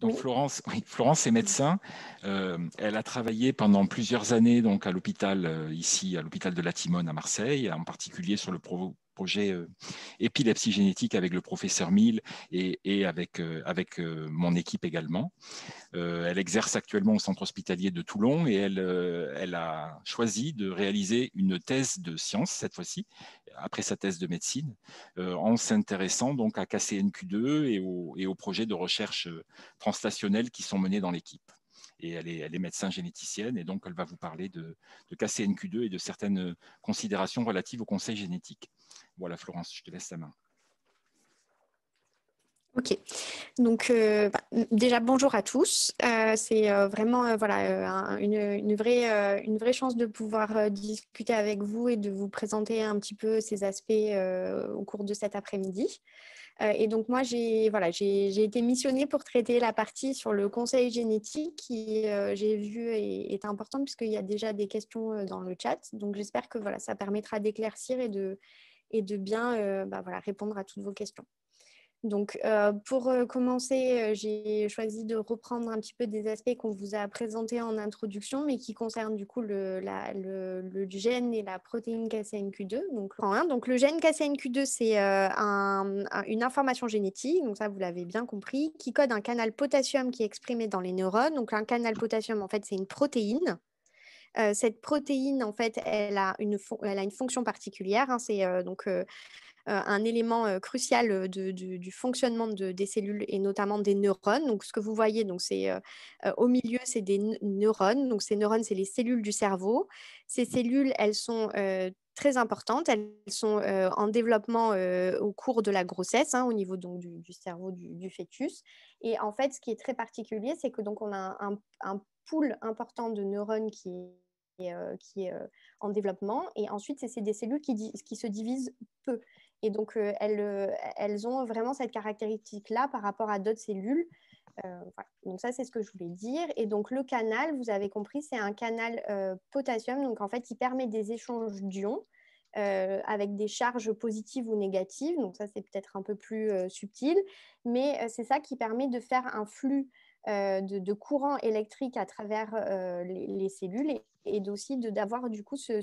Donc Florence, Florence est médecin. Euh, elle a travaillé pendant plusieurs années donc à l'hôpital euh, ici, à l'hôpital de la Timone à Marseille, en particulier sur le provo projet euh, épilepsie génétique avec le professeur Mill et, avec, euh, euh, mon équipe également. elle exerce actuellement au centre hospitalier de Toulon et elle, a choisi de réaliser une thèse de science cette fois-ci, après sa thèse de médecine, en s'intéressant donc à KCNQ2 et aux et projet de recherche transstationnelle qui sont menés dans l'équipe et elle est, médecin généticienne, et donc elle va vous parler de, de KCNQ2 et de certaines considérations relatives au conseil génétique. Voilà, Florence, je te laisse la main. Ok, donc euh, bah, déjà bonjour à tous. c'est vraiment une, vraie chance de pouvoir euh, discuter avec vous et de vous présenter un petit peu ces aspects euh, au cours de cet après-midi. et donc moi j'ai voilà été missionnée pour traiter la partie sur le conseil génétique qui j'ai vu est, est importante puisqu'il y a déjà des questions dans le chat. Donc j'espère que voilà ça permettra d'éclaircir et de bien bah, répondre à toutes vos questions. Donc, euh, pour euh, commencer, euh, j'ai choisi de reprendre un petit peu des aspects qu'on vous a présentés en introduction, mais qui concernent du coup le, gène et la protéine KCNQ2. Donc, le gène KCNQ2, c'est une information génétique, donc ça vous l'avez bien compris, qui code un canal potassium qui est exprimé dans les neurones. Donc, un canal potassium, en fait, c'est une protéine cette protéine, en fait, elle a une, fonction particulière. Hein, c'est donc un élément crucial du, fonctionnement des cellules et notamment des neurones. Donc, ce que vous voyez, donc c'est au milieu, c'est des neurones. Donc, ces neurones, c'est les cellules du cerveau. Ces cellules, elles sont très importantes. Elles sont en développement au cours de la grossesse, hein, au niveau du, cerveau du, fœtus. Et en fait, ce qui est très particulier, c'est que donc on a un, un, pool importante de neurones qui est, euh, qui est euh, en développement. Et ensuite, c'est des cellules qui, qui, se divisent peu. Et donc, euh, elles, ont vraiment cette caractéristique-là par rapport à d'autres cellules. Donc ça, c'est ce que je voulais dire. Et donc, le canal, vous avez compris, c'est un canal potassium. Donc, en fait, il permet des échanges d'ions. avec des charges positives ou négatives. Donc ça, c'est peut-être un peu plus subtil, mais c'est ça qui permet de faire un flux euh, de, courant électrique à travers euh, les, cellules et, aussi d'avoir du coup ce,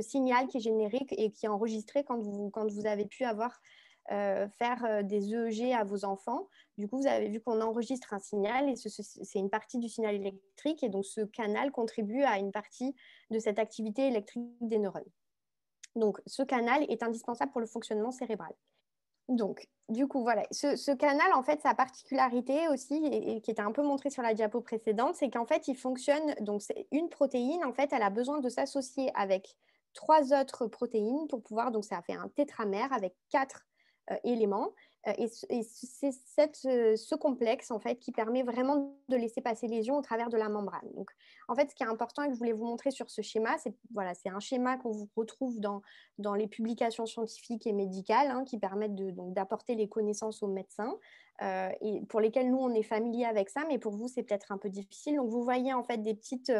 signal qui est générique et qui est enregistré quand vous, avez pu avoir euh, faire des EEG à vos enfants. Du coup, vous avez vu qu'on enregistre un signal et c'est une partie du signal électrique et donc ce canal contribue à une partie de cette activité électrique des neurones. Donc, ce canal est indispensable pour le fonctionnement cérébral donc, du coup, voilà. Ce, canal, en fait, sa particularité aussi, et, qui était un peu montrée sur la diapo précédente, c'est qu'en fait, il fonctionne. Donc, c'est une protéine, en fait, elle a besoin de s'associer avec trois autres protéines pour pouvoir. Donc, ça fait un tétramère avec quatre euh, éléments. Euh, et, c'est ce complexe en fait qui permet vraiment de laisser passer les ions au travers de la membrane. Donc, en fait, ce qui est important et que je voulais vous montrer sur ce schéma, c'est voilà, c'est un schéma qu'on vous retrouve dans, dans les publications scientifiques et médicales hein, qui permettent d'apporter les connaissances aux médecins euh, et pour lesquels nous on est familier avec ça, mais pour vous c'est peut-être un peu difficile. Donc, vous voyez en fait des petites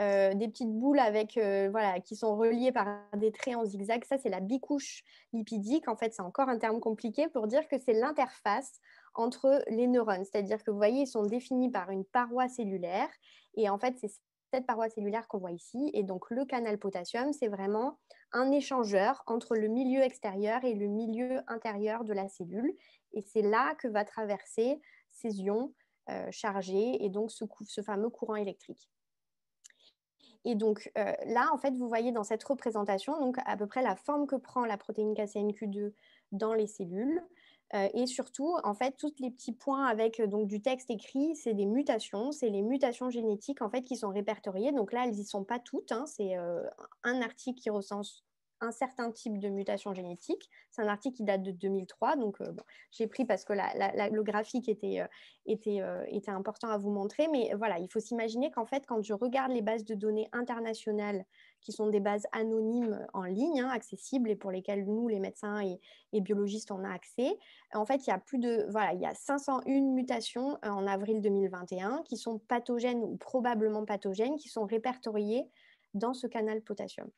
euh, des petites boules avec, euh, voilà, qui sont reliées par des traits en zigzag. Ça, c'est la bicouche lipidique. En fait, c'est encore un terme compliqué pour dire que c'est l'interface entre les neurones. C'est-à-dire que vous voyez, ils sont définis par une paroi cellulaire. Et en fait, c'est cette paroi cellulaire qu'on voit ici. Et donc, le canal potassium, c'est vraiment un échangeur entre le milieu extérieur et le milieu intérieur de la cellule. Et c'est là que va traverser ces ions euh, chargés et donc ce fameux courant électrique. Et donc euh, là, en fait, vous voyez dans cette représentation donc, à peu près la forme que prend la protéine KCNQ2 dans les cellules. Euh, et surtout, en fait, tous les petits points avec euh, donc, du texte écrit, c'est des mutations, c'est les mutations génétiques en fait, qui sont répertoriées. Donc là, elles n'y sont pas toutes. Hein, c'est un article qui recense un certain type de mutation génétique. C'est un article qui date de 2003, donc euh, j'ai pris parce que le graphique euh, euh, était, important à vous montrer. Mais voilà, il faut s'imaginer qu'en fait, quand je regarde les bases de données internationales, qui sont des bases anonymes en ligne, hein, accessibles et pour lesquelles nous, les médecins et, biologistes, on a accès, en fait, il a plus de il y a 501 mutations en avril 2021 qui sont pathogènes ou probablement pathogènes, qui sont répertoriées dans ce canal potassium.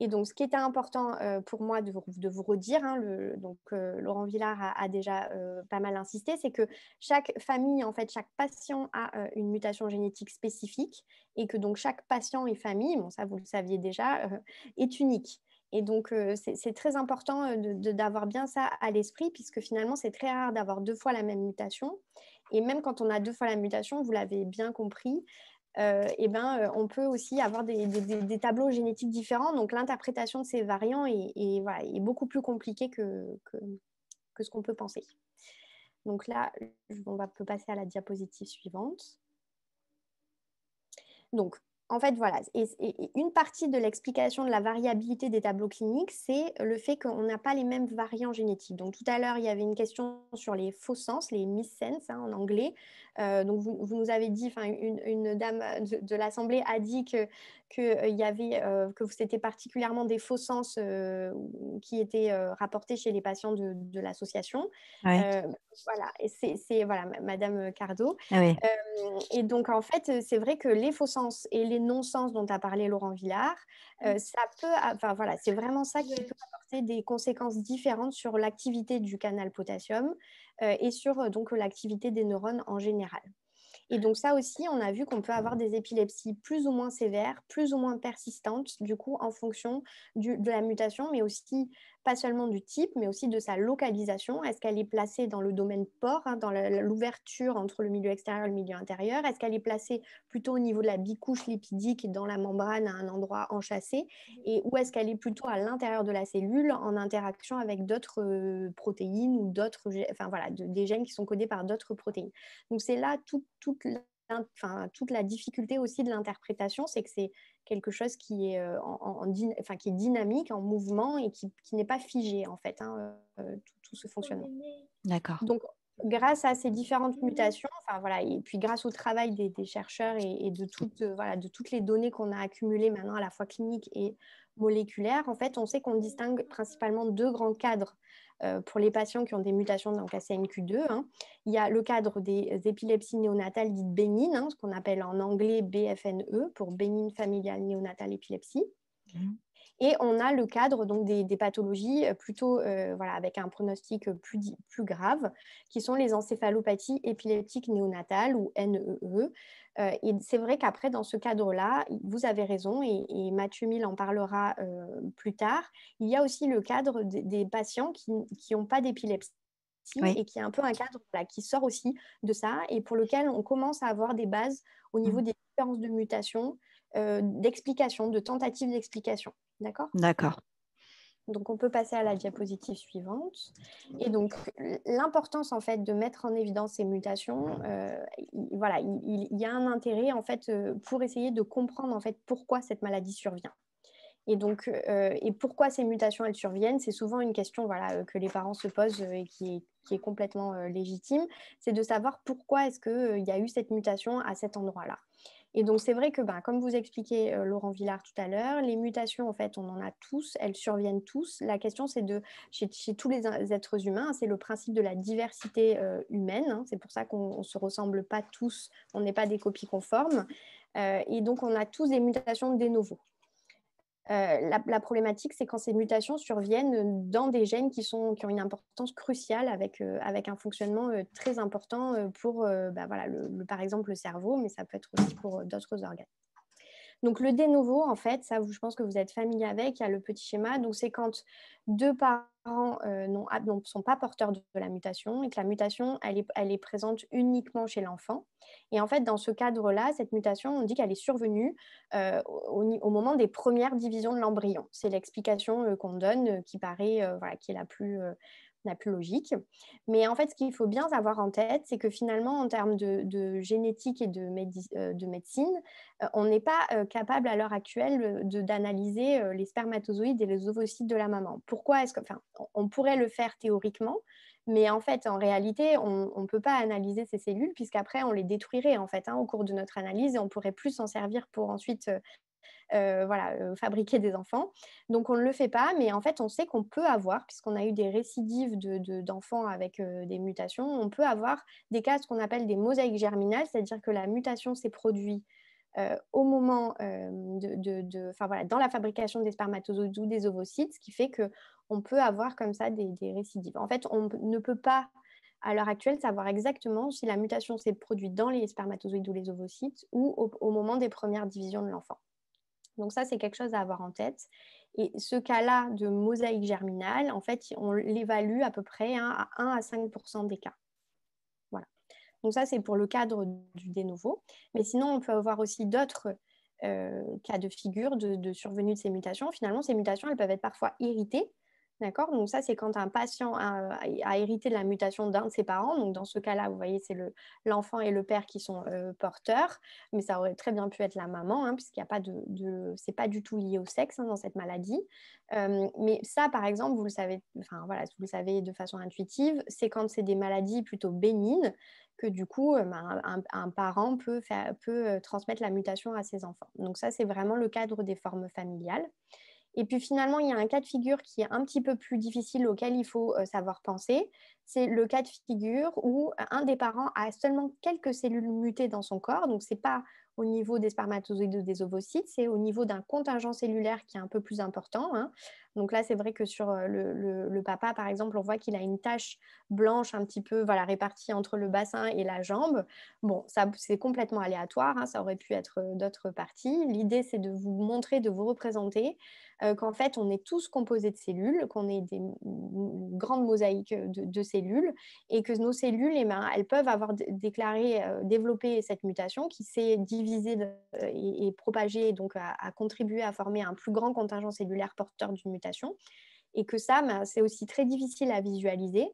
Et donc, ce qui était important euh, pour moi de vous, redire, hein, donc euh, Laurent Villard a, déjà euh, pas mal insisté, c'est que chaque famille, en fait, chaque patient a une mutation génétique spécifique et que donc chaque patient et famille, bon ça vous le saviez déjà, est unique. Et donc, c'est très important d'avoir bien ça à l'esprit, puisque finalement, c'est très rare d'avoir deux fois la même mutation. Et même quand on a deux fois la mutation, vous l'avez bien compris, euh, eh ben, euh, on peut aussi avoir des, tableaux génétiques différents. Donc l'interprétation de ces variants est, beaucoup plus compliquée que, ce qu'on peut penser. Donc là, on va peut passer à la diapositive suivante. Donc, en fait, voilà, et, une partie de l'explication de la variabilité des tableaux cliniques, c'est le fait qu'on n'a pas les mêmes variants génétiques. Donc tout à l'heure, il y avait une question sur les faux sens, les missense hein, en anglais. Euh, donc vous, nous avez dit, une, une dame de, l'Assemblée a dit que, que euh, il euh, que c'était particulièrement des faux sens qui étaient rapportés chez les patients de, l'association. Voilà, c'est voilà, Madame euh, Cardo. Ah et donc, en fait, euh, c'est vrai que les faux sens et les non-sens dont a parlé Laurent Villard, euh, mmh. ça peut, enfin voilà, c'est vraiment ça qui peut apporter des conséquences différentes sur l'activité du canal potassium et sur donc l'activité des neurones en général. Et donc ça aussi, on a vu qu'on peut avoir des épilepsies plus ou moins sévères, plus ou moins persistantes, du coup, en fonction de la mutation, mais aussi pas seulement du type, mais aussi de sa localisation. Est-ce qu'elle est placée dans le domaine port, hein, dans l'ouverture entre le milieu extérieur et le milieu intérieur Est-ce qu'elle est placée plutôt au niveau de la bicouche lipidique, dans la membrane, à un endroit enchâssé Et où est-ce qu'elle est plutôt à l'intérieur de la cellule, en interaction avec d'autres euh, protéines ou d'autres, enfin voilà, des gènes qui sont codés par d'autres protéines Donc c'est là toute la toute la difficulté aussi de l'interprétation, c'est que c'est quelque chose qui est, euh, en, dynamique, en mouvement et qui, n'est pas figé, en fait, hein, euh, tout, ce fonctionnement. D'accord. Donc, grâce à ces différentes mm-hmm. mutations, enfin, voilà, et puis grâce au travail des, chercheurs et, de, toutes, euh, de toutes les données qu'on a accumulées maintenant, à la fois cliniques et moléculaire, en fait, on sait qu'on distingue principalement deux grands cadres euh, pour les patients qui ont des mutations dans KCNQ2. Hein. Il y a le cadre des épilepsies néonatales dites bénignes, hein, ce qu'on appelle en anglais BFNE pour Bénine Familiale Néonatale Épilepsie. Mmh. Et on a le cadre donc, des, pathologies euh, plutôt euh, voilà, avec un pronostic plus, plus grave, qui sont les encéphalopathies épileptiques néonatales ou NEE. E. Euh, et c'est vrai qu'après, dans ce cadre-là, vous avez raison, et, Mathieu Mille en parlera plus tard, il y a aussi le cadre des, patients qui n'ont pas d'épilepsie. et qui est un peu un cadre qui sort aussi de ça et pour lequel on commence à avoir des bases au niveau mmh. des différences de mutation, d'explications, euh, d'explication, de tentatives d'explication. D'accord D'accord. Donc on peut passer à la diapositive suivante. Et donc l'importance en fait de mettre en évidence ces mutations, euh, voilà, il, y a un intérêt en fait euh, pour essayer de comprendre en fait pourquoi cette maladie survient. Et donc et pourquoi ces mutations elles surviennent, c'est souvent une question voilà que les parents se posent et qui est, complètement légitime, c'est de savoir pourquoi est-ce qu'il il y a eu cette mutation à cet endroit-là. Et donc, c'est vrai que, bah, comme vous expliquiez euh, Laurent Villard tout à l'heure, les mutations, en fait, on en a tous, elles surviennent tous. La question, c'est de, chez, tous les êtres humains, c'est le principe de la diversité euh, humaine. Hein. c'est pour ça qu'on ne se ressemble pas tous, on n'est pas des copies conformes. Euh, et donc, on a tous des mutations de nouveaux. Euh, la, problématique, c'est quand ces mutations surviennent dans des gènes qui, sont, qui ont une importance cruciale avec, euh, avec un fonctionnement euh, très important pour, bah, par exemple, le cerveau, mais ça peut être aussi pour d'autres organes. Donc le dénovo, en fait, ça, je pense que vous êtes familier avec, il y a le petit schéma. Donc c'est quand deux parents parents euh, ne sont pas porteurs de, la mutation et que la mutation, elle est, elle est présente uniquement chez l'enfant. Et en fait, dans ce cadre-là, cette mutation, on dit qu'elle est survenue euh, au, moment des premières divisions de l'embryon. C'est l'explication euh, qu'on donne qui paraît, voilà, qui est la plus, la plus logique. Mais en fait, ce qu'il faut bien avoir en tête, c'est que finalement, en termes de, génétique et de, euh, médecine, euh, on n'est pas euh, capable à l'heure actuelle d'analyser les spermatozoïdes et les ovocytes de la maman. Pourquoi est-ce que, enfin, on pourrait le faire théoriquement, mais en fait, en réalité, on ne peut pas analyser ces cellules puisqu'après, on les détruirait en fait hein. au cours de notre analyse et on pourrait plus s'en servir pour ensuite euh, voilà, euh, fabriquer des enfants. Donc on ne le fait pas, mais en fait on sait qu'on peut avoir, puisqu'on a eu des récidives d'enfants de, avec euh, des mutations, on peut avoir des cas ce qu'on appelle des mosaïques germinales, c'est-à-dire que la mutation s'est produite au moment de, de voilà, dans la fabrication des spermatozoïdes ou des ovocytes, ce qui fait que on peut avoir comme ça des, récidives. En fait, on ne peut pas à l'heure actuelle savoir exactement si la mutation s'est produite dans les spermatozoïdes ou les ovocytes ou au moment des premières divisions de l'enfant. Donc ça, c'est quelque chose à avoir en tête. Et ce cas-là de mosaïque germinale, en fait, on l'évalue à peu près hein, à 1 à 5 des cas. Voilà. Donc ça, c'est pour le cadre du dénovo Mais sinon, on peut avoir aussi d'autres euh, cas de figure de, de, survenue de ces mutations. Finalement, ces mutations, elles peuvent être parfois irritées donc ça, c'est quand un patient a, hérité de la mutation d'un de ses parents. Donc dans ce cas-là, vous voyez, c'est l'enfant et le père qui sont euh, porteurs, mais ça aurait très bien pu être la maman, hein, puisqu'il n'y a pas de, c'est pas du tout lié au sexe hein, dans cette maladie. Euh, mais ça, par exemple, vous le savez, enfin vous le savez de façon intuitive, c'est quand c'est des maladies plutôt bénignes que du coup, euh, ben, un, parent peut transmettre la mutation à ses enfants. Donc ça, c'est vraiment le cadre des formes familiales. Et puis finalement, il y a un cas de figure qui est un petit peu plus difficile auquel il faut euh, savoir penser. C'est le cas de figure où euh, un des parents a seulement quelques cellules mutées dans son corps. Donc, ce n'est pas au niveau des spermatozoïdes ou des ovocytes, c'est au niveau d'un contingent cellulaire qui est un peu plus important. Hein. Donc là, c'est vrai que sur euh, le, papa, par exemple, on voit qu'il a une tache blanche un petit peu voilà, répartie entre le bassin et la jambe. Bon, ça, c'est complètement aléatoire, hein, ça aurait pu être euh, d'autres parties. L'idée, c'est de vous montrer, de vous représenter euh, qu'en fait, on est tous composés de cellules, qu'on est des grandes mosaïques de, cellules et que nos cellules, eh ben, elles peuvent avoir déclaré, développé cette mutation qui s'est divisée et, et, propagée, donc a contribué à former un plus grand contingent cellulaire porteur d'une mutation et que ça, bah, c'est aussi très difficile à visualiser.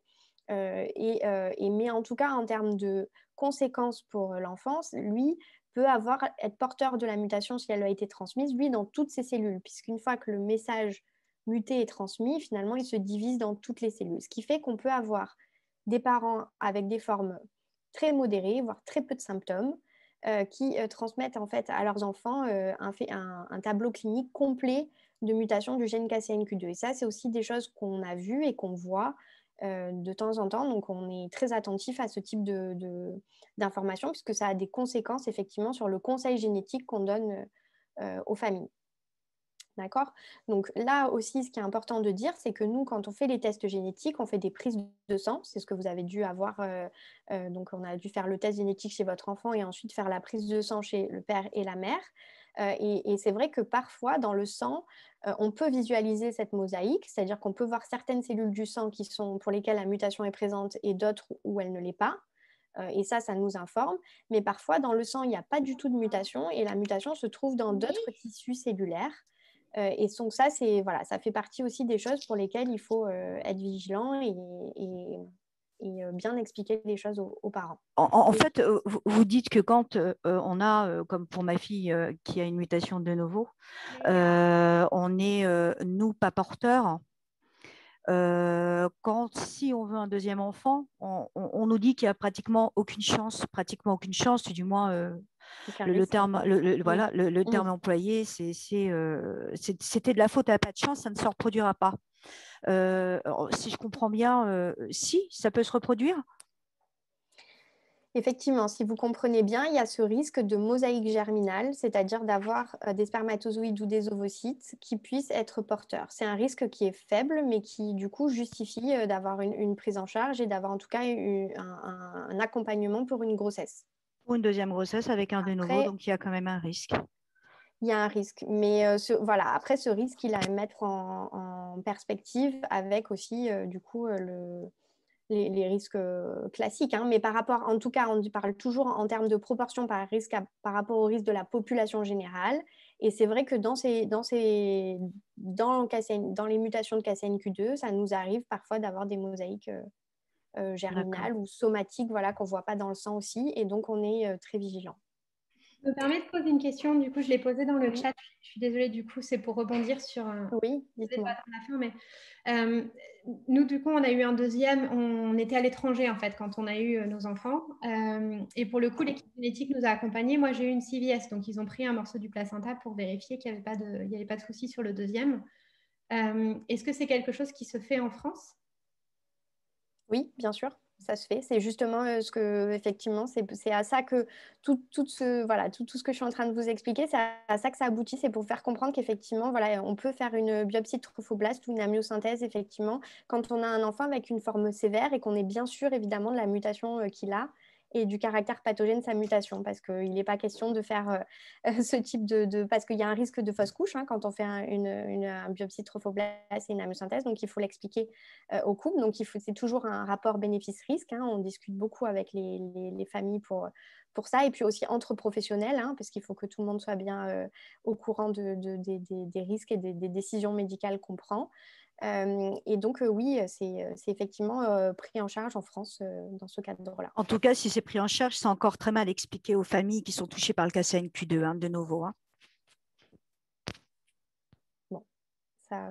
Euh, euh, et, mais en tout cas, en termes de conséquences pour euh, l'enfance, lui peut avoir, être porteur de la mutation si elle a été transmise, lui, dans toutes ses cellules, puisqu'une fois que le message muté est transmis, finalement, il se divise dans toutes les cellules. Ce qui fait qu'on peut avoir des parents avec des formes très modérées, voire très peu de symptômes, qui transmettent en fait à leurs enfants un tableau clinique complet de mutation du gène KCNQ2. Et ça, c'est aussi des choses qu'on a vues et qu'on voit euh, de temps en temps. Donc, on est très attentif à ce type d'informations de, puisque ça a des conséquences effectivement sur le conseil génétique qu'on donne euh, euh, aux familles. D'accord Donc là aussi, ce qui est important de dire, c'est que nous, quand on fait les tests génétiques, on fait des prises de sang. C'est ce que vous avez dû avoir. donc on a dû faire le test génétique chez votre enfant et ensuite faire la prise de sang chez le père et la mère. Euh, et, c'est vrai que parfois, dans le sang, euh, on peut visualiser cette mosaïque, c'est-à-dire qu'on peut voir certaines cellules du sang qui sont, pour lesquelles la mutation est présente et d'autres où elle ne l'est pas. Euh, et ça, ça nous informe. Mais parfois, dans le sang, il n'y a pas du tout de mutation et la mutation se trouve dans d'autres tissus cellulaires. et donc ça, voilà, ça fait partie aussi des choses pour lesquelles il faut être vigilant et et euh, bien expliquer les choses aux, parents. En, fait, euh, vous dites que quand euh, on a, comme pour ma fille qui a une mutation de nouveau, on est, nous, pas porteurs. quand si on veut un deuxième enfant, on, on nous dit qu'il n'y a pratiquement aucune chance, pratiquement aucune chance, du moins le, terme, terme mmh. employé, euh, c'était de la faute à pas de chance, ça ne se reproduira pas. Euh, oh, si je comprends bien, euh, si, ça peut se reproduire Effectivement, si vous comprenez bien, il y a ce risque de mosaïque germinale, c'est-à-dire d'avoir des spermatozoïdes ou des ovocytes qui puissent être porteurs. C'est un risque qui est faible, mais qui du coup justifie d'avoir une, prise en charge et d'avoir en tout cas un, accompagnement pour une grossesse une deuxième grossesse avec un de nouveau, donc il y a quand même un risque. Il y a un risque, mais euh, voilà, après ce risque, il a à mettre en, perspective avec aussi, euh, du coup, euh, le, les, risques classiques. Hein. Mais par rapport, en tout cas, on parle toujours en termes de proportion par, risque par rapport au risque de la population générale. Et c'est vrai que dans, ces, dans, ces, dans, dans les mutations de KCNQ2, ça nous arrive parfois d'avoir des mosaïques euh, ou somatique voilà, qu'on ne voit pas dans le sang aussi. Et donc, on est euh, très vigilant. Je me permets de poser une question. Du coup, je l'ai posée dans le chat. Je suis désolée, du coup, c'est pour rebondir sur. Euh, oui, euh, nous, du coup, on a eu un deuxième. On était à l'étranger, en fait, quand on a eu nos enfants. et pour le coup, l'équipe génétique nous a accompagnés. Moi, j'ai eu une CVS, donc ils ont pris un morceau du placenta pour vérifier qu'il n'y avait pas de, soucis avait pas de souci sur le deuxième. Est-ce que c'est quelque chose qui se fait en France oui, bien sûr ça se fait. C'est justement euh, ce que, effectivement, c'est à ça que tout, ce, voilà, tout, ce que je suis en train de vous expliquer, c'est à, ça que ça aboutit. C'est pour faire comprendre qu'effectivement, voilà, on peut faire une biopsie de trophoblaste ou une amyosynthèse, effectivement, quand on a un enfant avec une forme sévère et qu'on est bien sûr, évidemment, de la mutation euh, qu'il a et du caractère pathogène de sa mutation, parce qu'il n'est pas question de faire euh, ce type de, parce qu'il y a un risque de fausse couche hein, quand on fait une, une biopsie de trophoblast et une amyosynthèse, donc il faut l'expliquer euh, au couple. Donc c'est toujours un rapport bénéfice-risque. Hein. on discute beaucoup avec les, familles pour pour ça, et puis aussi entre professionnels, hein, parce qu'il faut que tout le monde soit bien euh, au courant des, risques et des décisions médicales qu'on prend et donc, oui, c'est effectivement pris en charge en France dans ce cadre-là. En tout cas, si c'est pris en charge, c'est encore très mal expliqué aux familles qui sont touchées par le KCNQ2 hein, de nouveau. Hein. Bon, ça,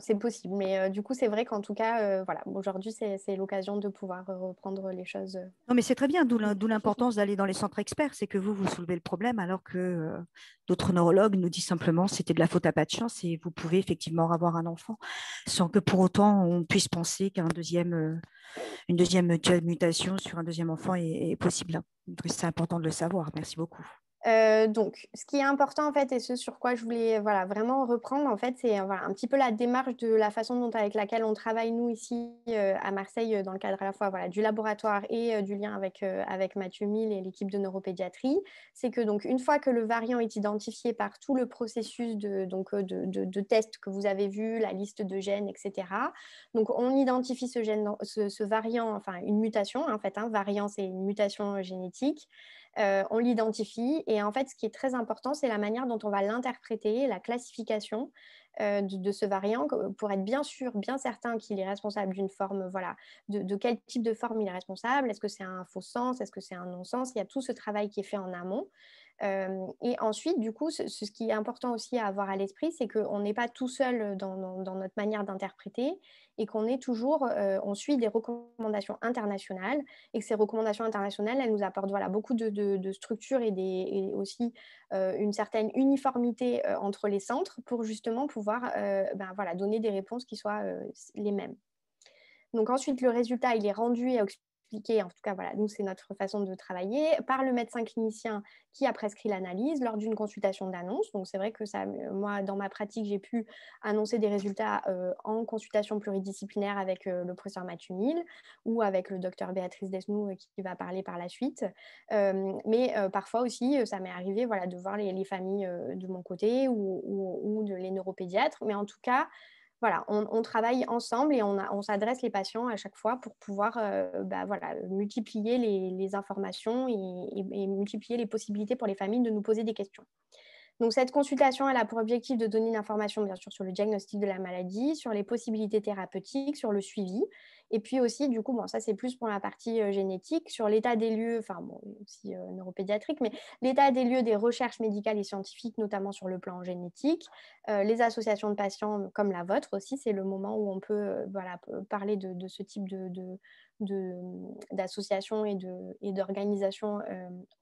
c'est possible. Mais euh, du coup, c'est vrai qu'en tout cas, euh, voilà, aujourd'hui, c'est l'occasion de pouvoir euh, reprendre les choses. Non, mais c'est très bien, d'où l'importance d'aller dans les centres experts, c'est que vous, vous soulevez le problème, alors que d'autres neurologues nous disent simplement c'était de la faute à pas de chance et vous pouvez effectivement avoir un enfant sans que pour autant on puisse penser qu'un deuxième, une deuxième mutation sur un deuxième enfant est, est possible. Hein. C'est important de le savoir. Merci beaucoup. Euh, donc, ce qui est important en fait, et ce sur quoi je voulais euh, voilà, vraiment reprendre, en fait, c'est euh, voilà, un petit peu la démarche de la façon dont avec laquelle on travaille nous ici à Marseille, dans le cadre à la fois voilà, du laboratoire et du lien avec, avec Mathieu Mille et l'équipe de neuropédiatrie, c'est que donc une fois que le variant est identifié par tout le processus de, donc, de, de, tests que vous avez vu, la liste de gènes, etc. Donc, on identifie ce, gène, ce, variant, enfin une mutation en fait, un hein. variant c'est une mutation génétique. Euh, on l'identifie. Et en fait, ce qui est très important, c'est la manière dont on va l'interpréter, la classification euh, de, ce variant pour être bien sûr, bien certain qu'il est responsable d'une forme, voilà, de, de, quel type de forme il est responsable. Est-ce que c'est un faux sens Est-ce que c'est un non-sens Il y a tout ce travail qui est fait en amont et ensuite, du coup, ce, qui est important aussi à avoir à l'esprit, c'est qu'on n'est pas tout seul dans, notre manière d'interpréter et qu'on est toujours, on suit des recommandations internationales et que ces recommandations internationales, elles nous apportent voilà, beaucoup de, structures et, des, aussi une certaine uniformité entre les centres pour justement pouvoir ben voilà, donner des réponses qui soient les mêmes. Donc ensuite, le résultat, il est rendu et en tout cas, voilà, nous, c'est notre façon de travailler, par le médecin clinicien qui a prescrit l'analyse lors d'une consultation d'annonce. Donc, c'est vrai que ça, euh, moi, dans ma pratique, j'ai pu annoncer des résultats euh, en consultation pluridisciplinaire avec euh, le professeur Mille ou avec le docteur Béatrice Desnou qui va parler par la suite. mais parfois aussi, ça m'est arrivé voilà, de voir les, familles de mon côté ou, ou de les neuropédiatres. Mais en tout cas, voilà, on, travaille ensemble et on, s'adresse les patients à chaque fois pour pouvoir euh, bah, multiplier les, informations et, multiplier les possibilités pour les familles de nous poser des questions. cette consultation, a pour objectif de donner une information bien sûr sur le diagnostic de la maladie, sur les possibilités thérapeutiques, sur le suivi, et puis aussi, du coup, bon, ça c'est plus pour la partie génétique, sur l'état des lieux, enfin bon, aussi neuropédiatrique, mais l'état des lieux des recherches médicales et scientifiques, notamment sur le plan génétique, les associations de patients mmh, comme la vôtre aussi, c'est le moment où on peut voilà, euh, parler de, ce type mmh, d'associations de, et d'organisations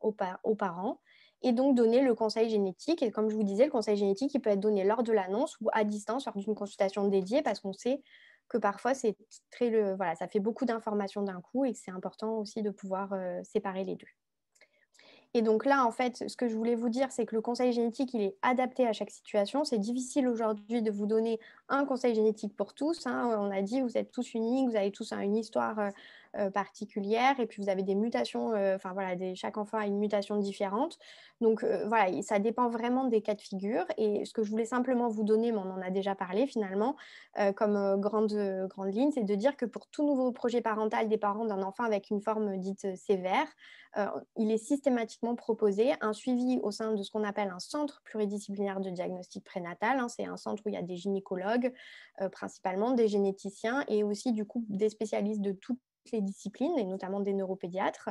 aux, aux parents et donc donner le conseil génétique. Et comme je vous disais, le conseil génétique, il peut être donné lors de l'annonce ou à distance, lors d'une consultation dédiée, parce qu'on sait que parfois c'est très le, voilà, ça fait beaucoup d'informations d'un coup et que c'est important aussi de pouvoir euh, séparer les deux. Et donc là, en fait, ce que je voulais vous dire, c'est que le conseil génétique, il est adapté à chaque situation. C'est difficile aujourd'hui de vous donner un conseil génétique pour tous. Hein. On a dit, vous êtes tous uniques, vous avez tous une histoire euh, euh, particulière Et puis, vous avez des mutations, euh, enfin voilà, des, chaque enfant a une mutation différente. Donc, euh, voilà, ça dépend vraiment des cas de figure. Et ce que je voulais simplement vous donner, mais on en a déjà parlé finalement, comme grande, grande ligne, c'est de dire que pour tout nouveau projet parental des parents d'un enfant avec une forme dite sévère, il est systématiquement proposé un suivi au sein de ce qu'on appelle un centre pluridisciplinaire de diagnostic prénatal. Hein. c'est un centre où il y a des gynécologues, principalement des généticiens et aussi du coup des spécialistes de toutes les disciplines, et notamment des neuropédiatres.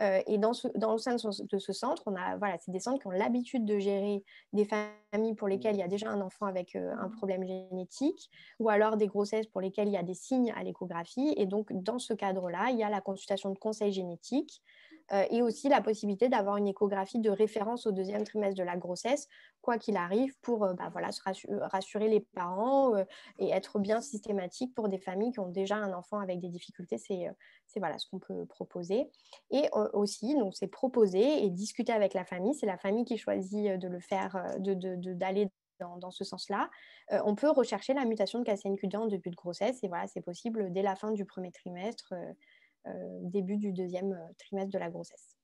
Euh, et dans, le dans, sein de, ce centre, on a voilà, c'est des centres qui ont l'habitude de gérer des familles pour lesquelles il y a déjà un enfant avec euh, un problème génétique, ou alors des grossesses pour lesquelles il y a des signes à l'échographie. Et donc, dans ce cadre-là, il y a la consultation de conseil génétique euh, et aussi la possibilité d'avoir une échographie de référence au deuxième trimestre de la grossesse, quoi qu'il arrive, pour euh, bah, voilà, euh, rassurer, les parents et être bien systématique pour des familles qui ont déjà un enfant avec des difficultés. C'est voilà ce qu'on peut proposer. Et aussi, c'est proposer et discuter avec la famille. C'est la famille qui choisit de le faire, d'aller de, dans, ce sens-là. on peut rechercher la mutation de KCNQ2 en début de grossesse et voilà, c'est possible dès la fin du premier trimestre. Euh, début du deuxième euh, trimestre de la grossesse.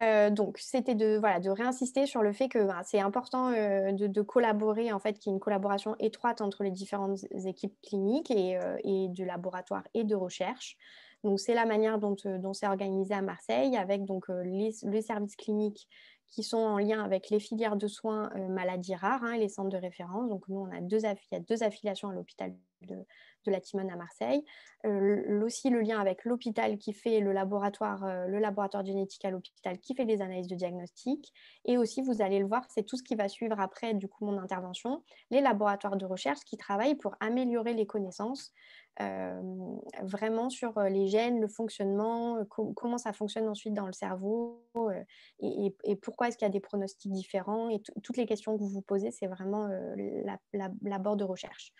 Euh, donc, c'était de, voilà, de réinsister sur le fait que ben, c'est important de, collaborer, en fait, qu'il y ait une collaboration étroite entre les différentes équipes cliniques et, de laboratoire et de recherche. Donc, c'est la manière dont, c'est organisé à Marseille, avec donc les, services cliniques qui sont en lien avec les filières de soins maladies rares et hein, les centres de référence. Donc, nous, on a deux affiliations à l'hôpital de, la Timone à Marseille. Euh, aussi le lien avec l'hôpital qui fait euh, le laboratoire, génétique à l'hôpital qui fait des analyses de diagnostic. Et aussi, vous allez le voir, c'est tout ce qui va suivre après du coup mon intervention, les laboratoires de recherche qui travaillent pour améliorer les connaissances euh, vraiment sur les gènes, le fonctionnement, comment ça fonctionne ensuite dans le cerveau et, pourquoi est-ce qu'il y a des pronostics différents. Et toutes les questions que vous vous posez, c'est vraiment l'abord la, la de recherche.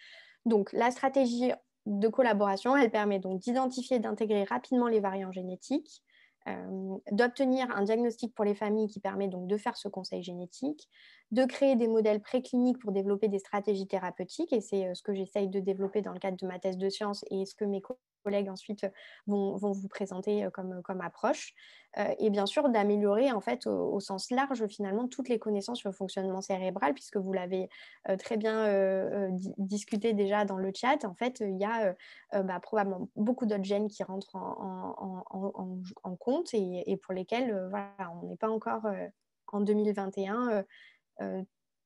Donc, la stratégie de collaboration, elle permet donc d'identifier et d'intégrer rapidement les variants génétiques, euh, d'obtenir un diagnostic pour les familles qui permet donc de faire ce conseil génétique, de créer des modèles précliniques pour développer des stratégies thérapeutiques, et c'est euh, ce que j'essaye de développer dans le cadre de ma thèse de sciences et ce que mes collègues ensuite vont, vous présenter euh, comme, euh, comme approche. Euh, et bien sûr, d'améliorer en fait au, sens large finalement toutes les connaissances sur le fonctionnement cérébral, puisque vous l'avez très bien discuté déjà dans le chat. En fait, il y a bah, probablement beaucoup d'autres gènes qui rentrent en, compte et, et, pour lesquels voilà, on n'est pas encore en 2021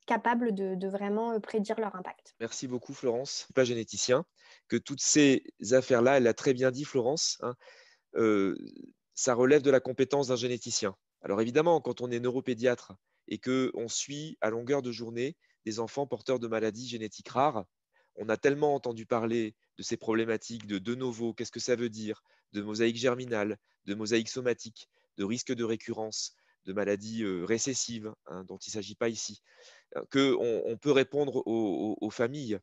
capables de, vraiment euh, prédire leur impact. Merci beaucoup Florence, pas généticien, que toutes ces affaires-là, elle l'a très bien dit Florence, hein, euh, ça relève de la compétence d'un généticien. Alors évidemment, quand on est neuropédiatre et qu'on suit à longueur de journée des enfants porteurs de maladies génétiques rares, on a tellement entendu parler de ces problématiques de de novo, qu'est-ce que ça veut dire, de mosaïque germinale, de mosaïque somatique, de risque de récurrence, de maladies euh, récessives, hein, dont il ne s'agit pas ici, qu'on on peut répondre aux, familles.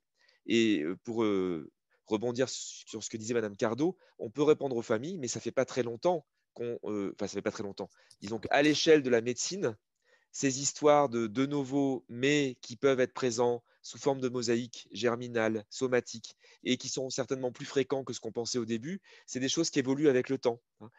Et euh, pour euh, rebondir sur ce que disait Madame Cardo, on peut répondre aux familles, mais ça fait pas très longtemps qu'on, euh, enfin ça fait pas très longtemps. Disons qu'à l'échelle de la médecine, ces histoires de de nouveau, mais qui peuvent être présents sous forme de mosaïque germinale, somatique, et qui sont certainement plus fréquents que ce qu'on pensait au début, c'est des choses qui évoluent avec le temps. Hein.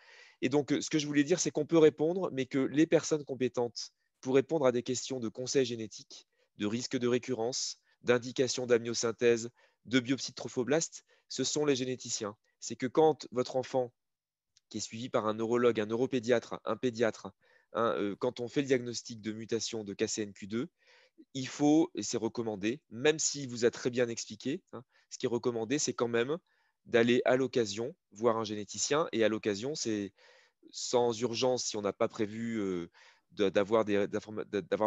Et donc, ce que je voulais dire, c'est qu'on peut répondre, mais que les personnes compétentes pour répondre à des questions de conseil génétiques, de risque de récurrence, d'indication d'amniosynthèse, de biopsie de trophoblaste, ce sont les généticiens. C'est que quand votre enfant, qui est suivi par un neurologue, un neuropédiatre, un pédiatre, euh, quand on fait le diagnostic de mutation de KCNQ2, il faut, et c'est recommandé, même s'il vous a très bien expliqué, hein, ce qui est recommandé, c'est quand même d'aller à l'occasion voir un généticien. Et à l'occasion, c'est sans urgence si on n'a pas prévu euh, d'avoir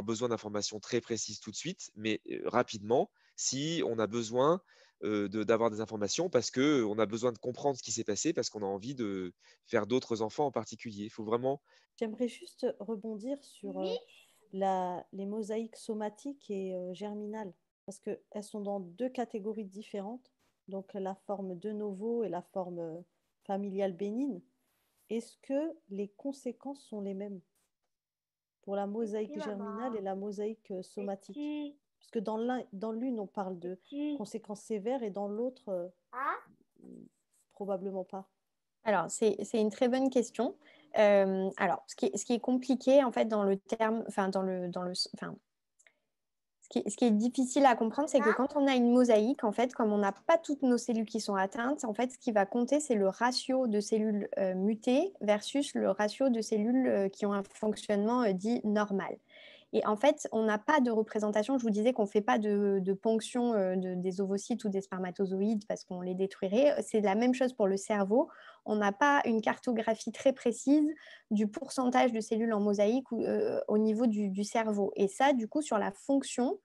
besoin d'informations très précises tout de suite, mais rapidement, si on a besoin d'avoir des informations parce qu'on a besoin de comprendre ce qui s'est passé, parce qu'on a envie de faire d'autres enfants en particulier. Il faut vraiment... J'aimerais juste rebondir sur les mosaïques somatiques et germinales, parce qu'elles sont dans deux catégories différentes, donc la forme de novo et la forme familiale bénigne. Est-ce que les conséquences sont les mêmes pour la mosaïque germinale et la mosaïque euh, somatique. puisque Parce que dans l'une, on parle de conséquences sévères et dans l'autre, euh, ah probablement pas. Alors, c'est une très bonne question. Euh, alors, ce qui, est, ce qui, est compliqué, en fait, dans le terme, enfin, dans le, dans le, enfin, ce qui, est difficile à comprendre, c'est que ah. quand on a une mosaïque, en fait, comme on n'a pas toutes nos cellules qui sont atteintes, en fait, ce qui va compter, c'est le ratio de cellules euh, mutées versus le ratio de cellules euh, qui ont un fonctionnement euh, dit normal. Et en fait, on n'a pas de représentation. Je vous disais qu'on ne fait pas de, ponction euh, des ovocytes ou des spermatozoïdes parce qu'on les détruirait. Euh, c'est la même chose pour le cerveau. On n'a pas une cartographie très précise du pourcentage de cellules en mosaïque euh, au niveau du, cerveau. Et ça, du coup, sur la fonction,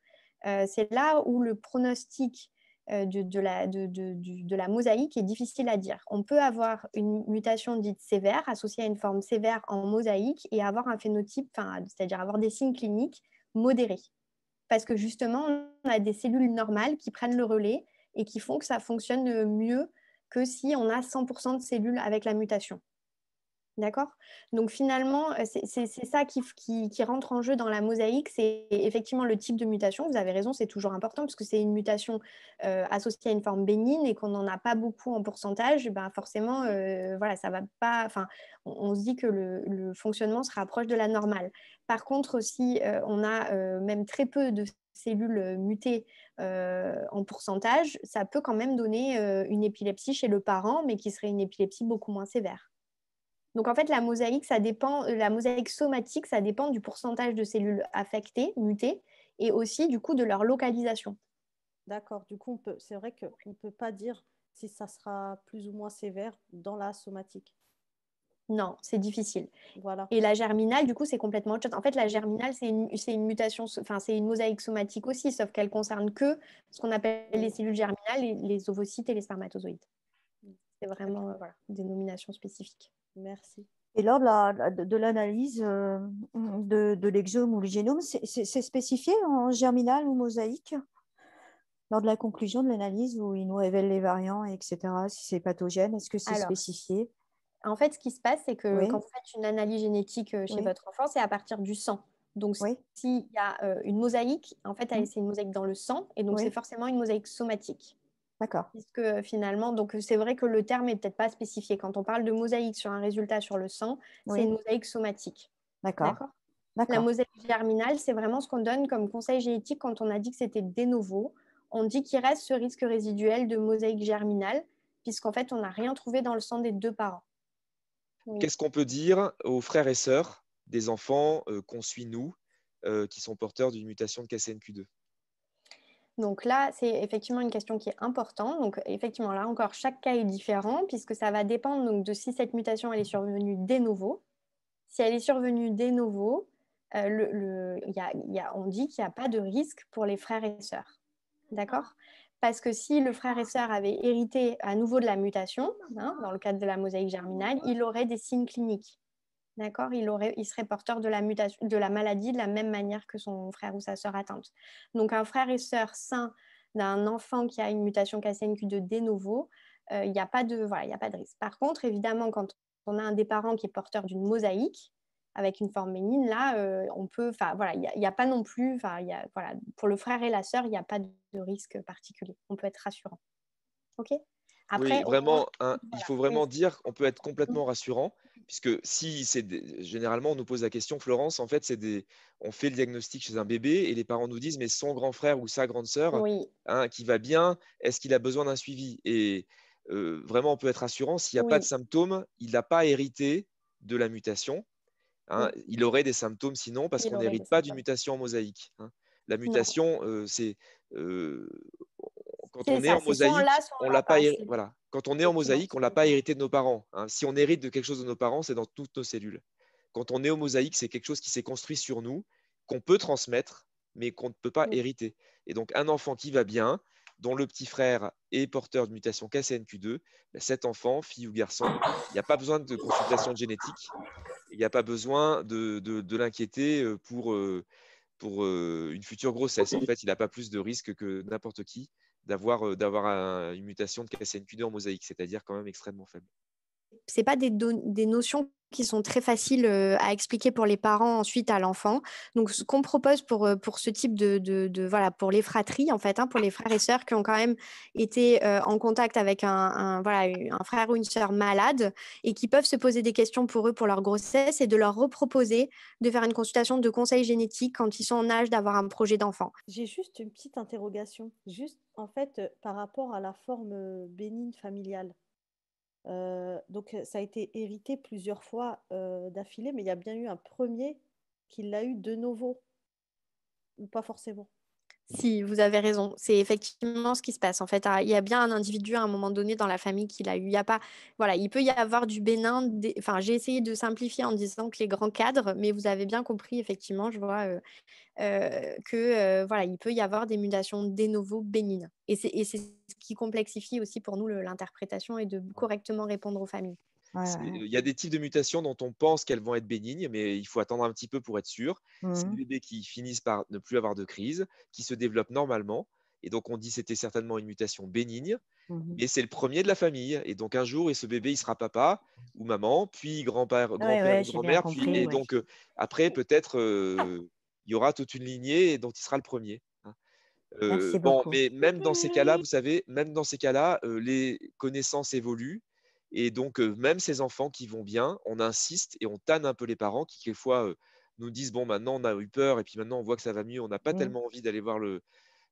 c'est là où le pronostic euh, de, la, la, mosaïque est difficile à dire. On peut avoir une mutation dite sévère associée à une forme sévère en mosaïque et avoir un phénotype, c'est-à-dire avoir des signes cliniques modérés. Parce que justement, on a des cellules normales qui prennent le relais et qui font que ça fonctionne mieux que si on a 100% de cellules avec la mutation. D'accord Donc finalement, euh, c'est ça qui, rentre en jeu dans la mosaïque, c'est effectivement le type de mutation. Vous avez raison, c'est toujours important parce que c'est une mutation euh, associée à une forme bénigne et qu'on n'en a pas beaucoup en pourcentage. Ben forcément, euh, voilà, ça va pas. Enfin, on, se dit que le, fonctionnement se rapproche de la normale. Par contre, si on a même très peu de cellules mutées en pourcentage, ça peut quand même donner une épilepsie chez le parent, mais qui serait une épilepsie beaucoup moins sévère. Donc en fait, la mosaïque, ça dépend, euh, la mosaïque somatique, ça dépend du pourcentage de cellules affectées, mutées, et aussi du coup de leur localisation. D'accord. Du coup, c'est vrai qu'on ne peut pas dire si ça sera plus ou moins sévère dans la somatique. Non, c'est difficile. Voilà. Et la germinale, du coup, c'est complètement autre chose. En fait, la germinale, c'est une, mutation, enfin, c'est une mosaïque somatique aussi, sauf qu'elle concerne que ce qu'on appelle les cellules germinales, les ovocytes et les spermatozoïdes. C'est vraiment euh, voilà, des nominations spécifiques. Merci. Et lors de l'analyse euh, de, l'exome ou le génome, c'est spécifié en germinal ou mosaïque lors de la conclusion de l'analyse où ils nous révèlent les variants, etc., si c'est pathogène, est-ce que c'est spécifié En fait, ce qui se passe, c'est que quand vous faites une analyse génétique euh, chez votre enfant, c'est à partir du sang. Donc, s'il y a une mosaïque, en fait, mm. c'est une mosaïque dans le sang, et donc c'est forcément une mosaïque somatique. D'accord. Puisque euh, finalement, donc euh, c'est vrai que le terme n'est peut-être pas spécifié. Quand on parle de mosaïque sur un résultat sur le sang, c'est une mosaïque somatique. D'accord. La mosaïque germinale, c'est vraiment ce qu'on donne comme conseil génétique quand on a dit que c'était des nouveaux. On dit qu'il reste ce risque résiduel de mosaïque germinale, puisqu'en fait, on n'a rien trouvé dans le sang des deux parents. Qu'est-ce qu'on peut dire aux frères et sœurs des enfants euh, qu'on suit, nous, qui sont porteurs d'une mutation de KCNQ2 donc là, c'est effectivement une question qui est importante. Donc effectivement, là encore, chaque cas est différent puisque ça va dépendre de si cette mutation elle est survenue dès nouveau. Si elle est survenue dès nouveau, euh, y a, on dit qu'il n'y a pas de risque pour les frères et sœurs. D'accord Parce que si le frère et sœur avait hérité à nouveau de la mutation, hein, dans le cadre de la mosaïque germinale, il aurait des signes cliniques. D'accord il, serait porteur de la, de la maladie de la même manière que son frère ou sa sœur atteinte. Donc, un frère et sœur sain d'un enfant qui a une mutation KCNQ2 de novo, euh, il n'y a, pas de, a pas de risque. Par contre, évidemment, quand on a un des parents qui est porteur d'une mosaïque, avec une forme ménine, là, euh, on peut, enfin voilà, il n'y a, pas non plus, voilà, pour le frère et la sœur, il n'y a pas de, risque particulier. On peut être rassurant. Ok. Après, oui, vraiment, il faut vraiment dire, qu'on peut être complètement rassurant puisque si c'est généralement on nous pose la question, Florence, en fait, c'est des, on fait le diagnostic chez un bébé et les parents nous disent, mais son grand frère ou sa grande sœur, hein, qui va bien, est-ce qu'il a besoin d'un suivi Et euh, vraiment, on peut être assurant, s'il n'y a pas de symptômes, il n'a pas hérité de la mutation. Hein. Il aurait des symptômes sinon, parce qu'on n'hérite pas d'une mutation en mosaïque. Hein. La mutation, euh, c'est euh, quand on est en mosaïque, on ne l'a pas. Hérité, voilà, quand on est en mosaïque, on ne l'a pas hérité de nos parents. Hein. Si on hérite de quelque chose de nos parents, c'est dans toutes nos cellules. Quand on est en mosaïque, c'est quelque chose qui s'est construit sur nous, qu'on peut transmettre, mais qu'on ne peut pas hériter. Et donc, un enfant qui va bien, dont le petit frère est porteur de mutation KCNQ2, ben, cet enfant, fille ou garçon, il n'y a pas besoin de consultation génétique, il n'y a pas besoin de, l'inquiéter euh, pour, euh, pour euh, une future grossesse. En fait, il n'a pas plus de risques que n'importe qui d'avoir une mutation de KCNQ2 en mosaïque, c'est-à-dire quand même extrêmement faible. Ce c'est pas des, notions qui sont très faciles euh, à expliquer pour les parents ensuite à l'enfant. Donc, ce qu'on propose pour, euh, ce type de, voilà pour les fratries en fait, hein, pour les frères et sœurs qui ont quand même été euh, en contact avec un, un frère ou une sœur malade et qui peuvent se poser des questions pour eux pour leur grossesse et de leur reproposer de faire une consultation de conseil génétique quand ils sont en âge d'avoir un projet d'enfant. J'ai juste une petite interrogation, juste en fait par rapport à la forme bénigne familiale. Euh, donc euh, ça a été hérité plusieurs fois euh, d'affilée, mais il y a bien eu un premier qui l'a eu de nouveau, ou pas forcément. Si, vous avez raison. C'est effectivement ce qui se passe. En fait, ah, il y a bien un individu à un moment donné dans la famille qui l'a eu. Il y a pas, voilà, il peut y avoir du bénin. Enfin, j'ai essayé de simplifier en disant que les grands cadres, mais vous avez bien compris effectivement, je vois euh, euh, que euh, voilà, il peut y avoir des mutations des nouveaux bénines. Et c'est ce qui complexifie aussi pour nous l'interprétation et de correctement répondre aux familles. Euh, il y a des types de mutations dont on pense qu'elles vont être bénignes, mais il faut attendre un petit peu pour être sûr. C'est mmh des bébés qui finissent par ne plus avoir de crise, qui se développent normalement. Et donc, on dit c'était certainement une mutation bénigne, et mmh mais c'est le premier de la famille. Et donc, un jour, et ce bébé, il sera papa ou maman, puis grand-père, grand grand-mère. et donc, euh, après, peut-être, euh, il y aura toute une lignée et dont il sera le premier. Hein. bon, mais même dans ces cas-là, vous savez, même dans ces cas-là, les connaissances évoluent et donc, même ces enfants qui vont bien, on insiste et on tanne un peu les parents qui, quelquefois, nous disent Bon, maintenant, on a eu peur et puis maintenant, on voit que ça va mieux. On n'a pas mmh. tellement envie d'aller voir le.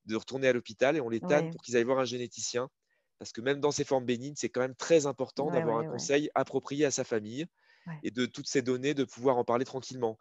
de retourner à l'hôpital et on les tanne pour qu'ils aillent voir un généticien. Parce que même dans ces formes bénignes, c'est quand même très important d'avoir un conseil approprié à sa famille et de toutes ces données, de pouvoir en parler tranquillement.